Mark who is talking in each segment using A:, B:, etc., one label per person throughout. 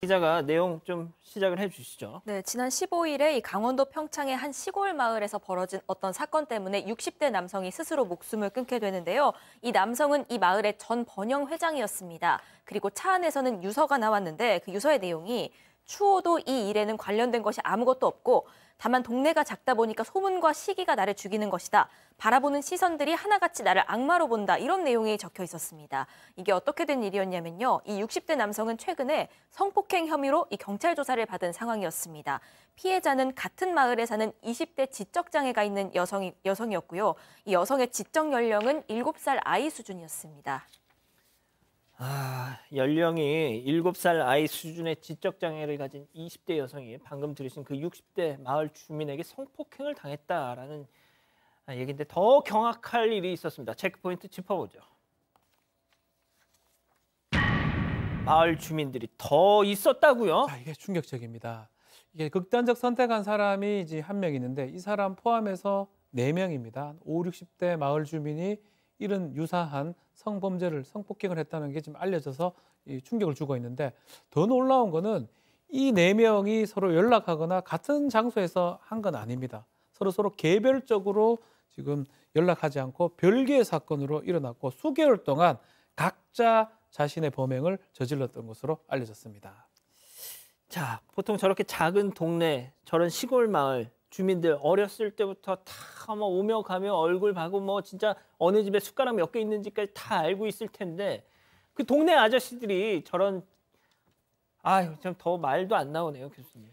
A: 기자가 내용 좀 시작을 해주시죠.
B: 네, 지난 15일에 이 강원도 평창의 한 시골 마을에서 벌어진 어떤 사건 때문에 60대 남성이 스스로 목숨을 끊게 되는데요. 이 남성은 이 마을의 전 번영 회장이었습니다. 그리고 차 안에서는 유서가 나왔는데 그 유서의 내용이 추호도 이 일에는 관련된 것이 아무것도 없고 다만 동네가 작다 보니까 소문과 시기가 나를 죽이는 것이다. 바라보는 시선들이 하나같이 나를 악마로 본다. 이런 내용이 적혀 있었습니다. 이게 어떻게 된 일이었냐면요. 이 60대 남성은 최근에 성폭행 혐의로 이 경찰 조사를 받은 상황이었습니다. 피해자는 같은 마을에 사는 20대 지적장애가 있는 여성이, 여성이었고요. 이 여성의 지적 연령은 7살 아이 수준이었습니다.
A: 아, 연령이 7살 아이 수준의 지적 장애를 가진 20대 여성이 방금 들으신 그 60대 마을 주민에게 성폭행을 당했다라는 얘기인데 더 경악할 일이 있었습니다. 체크포인트 짚어보죠.
C: 마을 주민들이 더 있었다고요? 아, 이게 충격적입니다. 이게 극단적 선택한 사람이 이제 한 명 있는데 이 사람 포함해서 네명입니다 5, 60대 마을 주민이 이런 유사한 성범죄를 성폭행을 했다는 게 지금 알려져서 충격을 주고 있는데 더 놀라운 거는 이 네 명이 서로 연락하거나 같은 장소에서 한 건 아닙니다. 서로 서로 개별적으로 지금 연락하지 않고 별개의 사건으로 일어났고 수개월 동안 각자 자신의 범행을 저질렀던 것으로 알려졌습니다.
A: 자, 보통 저렇게 작은 동네, 저런 시골 마을 주민들 어렸을 때부터 다뭐 오며 가며 얼굴 봐고 뭐 진짜 어느 집에 숟가락 몇 개 있는지까지 다 알고 있을 텐데 그 동네 아저씨들이 저런 아유 참더 말도 안 나오네요 교수님.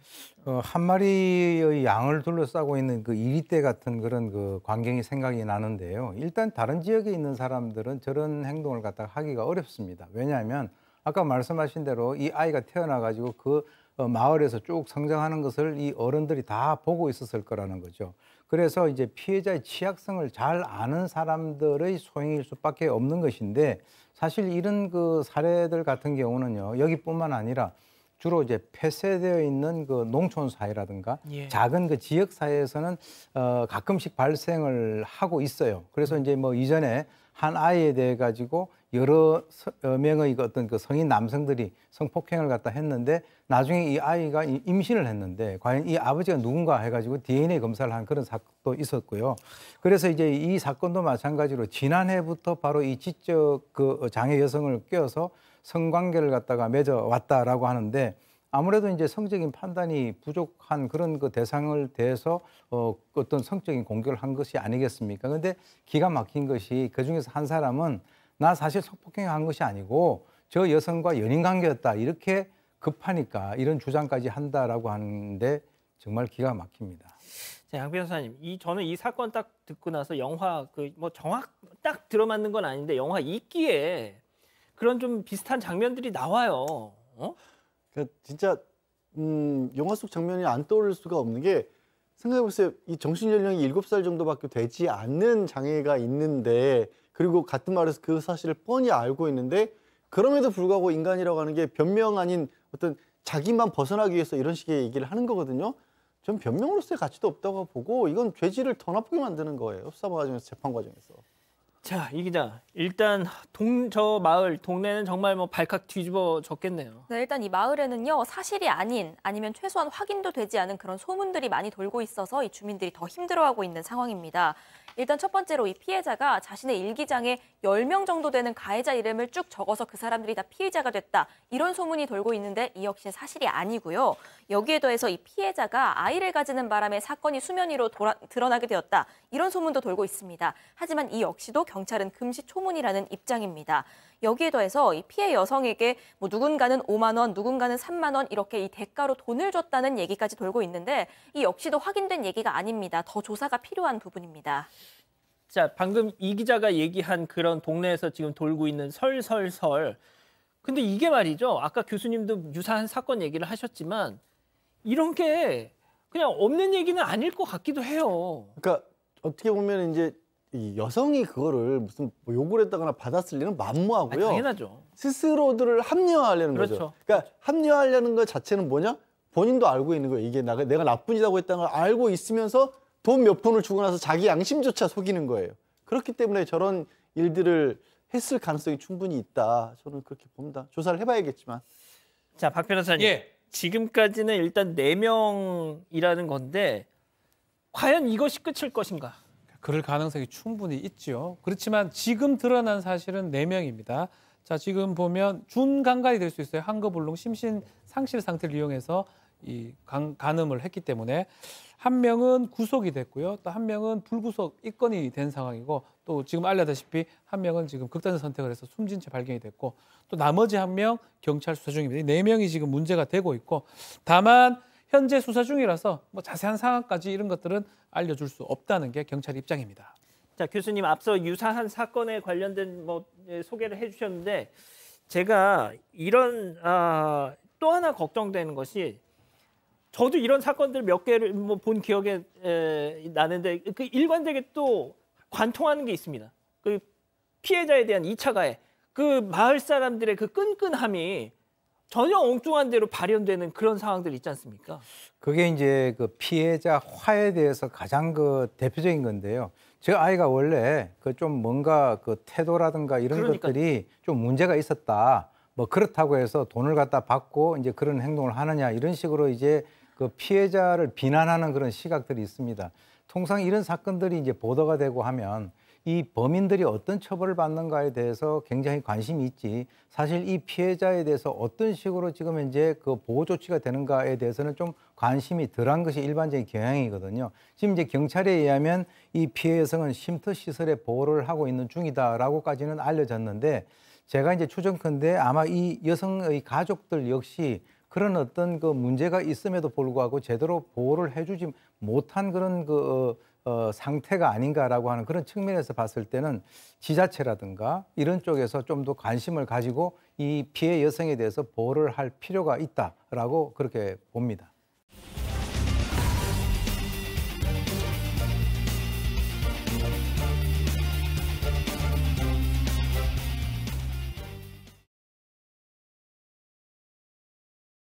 D: 어, 한 마리의 양을 둘러싸고 있는 그이리떼 같은 그런 그 광경이 생각이 나는데요. 일단 다른 지역에 있는 사람들은 저런 행동을 갖다가 하기가 어렵습니다. 왜냐하면 아까 말씀하신 대로 이 아이가 태어나 가지고 그 어, 마을에서 쭉 성장하는 것을 이 어른들이 다 보고 있었을 거라는 거죠. 그래서 이제 피해자의 취약성을 잘 아는 사람들의 소행일 수밖에 없는 것인데 사실 이런 그 사례들 같은 경우는요 여기뿐만 아니라 주로 이제 폐쇄되어 있는 그 농촌 사회라든가 예. 작은 그 지역 사회에서는 어 가끔씩 발생을 하고 있어요. 그래서 음. 이제 뭐 이전에 한 아이에 대해 가지고 여러 어, 명의 그 어떤 그 성인 남성들이 성폭행을 갖다 했는데 나중에 이 아이가 임신을 했는데 과연 이 아버지가 누군가 해가지고 DNA 검사를 한 그런 사건도 있었고요. 그래서 이제 이 사건도 마찬가지로 지난해부터 바로 이 지적 그 장애 여성을 껴서 성관계를 갖다가 맺어왔다라고 하는데 아무래도 이제 성적인 판단이 부족한 그런 그 대상을 대해서 어, 어떤 성적인 공격을 한 것이 아니겠습니까? 근데 기가 막힌 것이 그 중에서 한 사람은 나 사실 성폭행한 것이 아니고 저 여성과 연인 관계였다 이렇게 급하니까 이런 주장까지 한다라고 하는데 정말 기가 막힙니다.
A: 양 변호사님, 이 저는 이 사건 딱 듣고 나서 영화 그 뭐 정확 딱 들어맞는 건 아닌데 영화 있기에 그런 좀 비슷한 장면들이 나와요. 어?
E: 그 진짜 음, 영화 속 장면이 안 떠오를 수가 없는 게 생각해보세요. 이 정신 연령이 7살 정도밖에 되지 않는 장애가 있는데 그리고 같은 말에서 그 사실을 뻔히 알고 있는데 그럼에도 불구하고 인간이라고 하는 게 변명 아닌 어떤 자기만 벗어나기 위해서 이런 식의 얘기를 하는 거거든요. 전 변명으로서의 가치도 없다고 보고 이건 죄질을 더 나쁘게 만드는 거예요. 수사 과정에서 재판 과정에서.
A: 자, 이 기자. 일단 동 저 마을 동네는 정말 뭐 발칵 뒤집어졌겠네요.
B: 네, 일단 이 마을에는요. 사실이 아닌 아니면 최소한 확인도 되지 않은 그런 소문들이 많이 돌고 있어서 이 주민들이 더 힘들어하고 있는 상황입니다. 일단 첫 번째로 이 피해자가 자신의 일기장에 1 0명 정도 되는 가해자 이름을 쭉 적어서 그 사람들이 다피해자가 됐다. 이런 소문이 돌고 있는데 이 역시 사실이 아니고요. 여기에 더해서 이 피해자가 아이를 가지는 바람에 사건이 수면 위로 돌아, 드러나게 되었다. 이런 소문도 돌고 있습니다. 하지만 이 역시도 경찰은 금시초문이라는 입장입니다. 여기에 더해서 이 피해 여성에게 뭐 누군가는 5만 원, 누군가는 3만 원 이렇게 이 대가로 돈을 줬다는 얘기까지 돌고 있는데 이 역시도 확인된 얘기가 아닙니다. 더 조사가 필요한 부분입니다.
A: 자, 방금 이 기자가 얘기한 그런 동네에서 지금 돌고 있는 설 설설. 근데 이게 말이죠. 아까 교수님도 유사한 사건 얘기를 하셨지만 이런 게 그냥 없는 얘기는 아닐 것 같기도 해요.
E: 그러니까 어떻게 보면 이제 이 여성이 그거를 무슨 뭐 욕을 했다거나 받았을 리는 만무하고요. 아니, 당연하죠. 스스로들을 합리화하려는 그렇죠. 거죠. 그러니까 그렇죠. 합리화하려는 것 자체는 뭐냐? 본인도 알고 있는 거예요. 이게 나, 내가 나쁜 짓하고 했다는 걸 알고 있으면서 돈 몇 푼을 주고 나서 자기 양심조차 속이는 거예요. 그렇기 때문에 저런 일들을 했을 가능성이 충분히 있다. 저는 그렇게 봅니다. 조사를 해봐야겠지만.
A: 자, 박 변호사님. 예. 지금까지는 일단 네명이라는 건데 과연 이것이
C: 끝일 것인가? 그럴 가능성이 충분히 있죠 그렇지만 지금 드러난 사실은 네명입니다 자, 지금 보면 준강간이될 수 있어요. 한거불능 심신 상실 상태를 이용해서 이 간, 간음을 했기 때문에 한 명은 구속이 됐고요. 또 한 명은 불구속 입건이 된 상황이고 또 지금 알려다시피 한 명은 지금 극단적 선택을 해서 숨진 채 발견이 됐고 또 나머지 한 명 경찰 수사 중입니다. 네 명이 지금 문제가 되고 있고 다만 현재 수사 중이라서 뭐 자세한 상황까지 이런 것들은 알려줄 수 없다는 게 경찰 입장입니다.
A: 자 교수님 앞서 유사한 사건에 관련된 뭐 예, 소개를 해주셨는데 제가 이런 아, 또 하나 걱정되는 것이 저도 이런 사건들 몇 개를 뭐 본 기억에 에, 나는데 그 일관되게 또 관통하는 게 있습니다. 그 피해자에 대한 이차 가해, 그 마을 사람들의 그 끈끈함이 전혀 엉뚱한 대로 발현되는 그런 상황들 있지 않습니까?
D: 그게 이제 그 피해자 화에 대해서 가장 그 대표적인 건데요. 제 아이가 원래 그 좀 뭔가 그 태도라든가 이런 그러니까요. 것들이 좀 문제가 있었다. 뭐 그렇다고 해서 돈을 갖다 받고 이제 그런 행동을 하느냐 이런 식으로 이제 그 피해자를 비난하는 그런 시각들이 있습니다. 통상 이런 사건들이 이제 보도가 되고 하면 이 범인들이 어떤 처벌을 받는가에 대해서 굉장히 관심이 있지 사실 이 피해자에 대해서 어떤 식으로 지금 이제 그 보호 조치가 되는가에 대해서는 좀 관심이 덜한 것이 일반적인 경향이거든요. 지금 이제 경찰에 의하면 이 피해 여성은 쉼터 시설에 보호를 하고 있는 중이다라고까지는 알려졌는데 제가 이제 추정컨대 아마 이 여성의 가족들 역시 그런 어떤 그 문제가 있음에도 불구하고 제대로 보호를 해주지 못한 그런 그 어, 어, 상태가 아닌가라고 하는 그런 측면에서 봤을 때는 지자체라든가 이런 쪽에서 좀 더 관심을 가지고 이 피해 여성에 대해서 보호를 할 필요가 있다라고 그렇게 봅니다.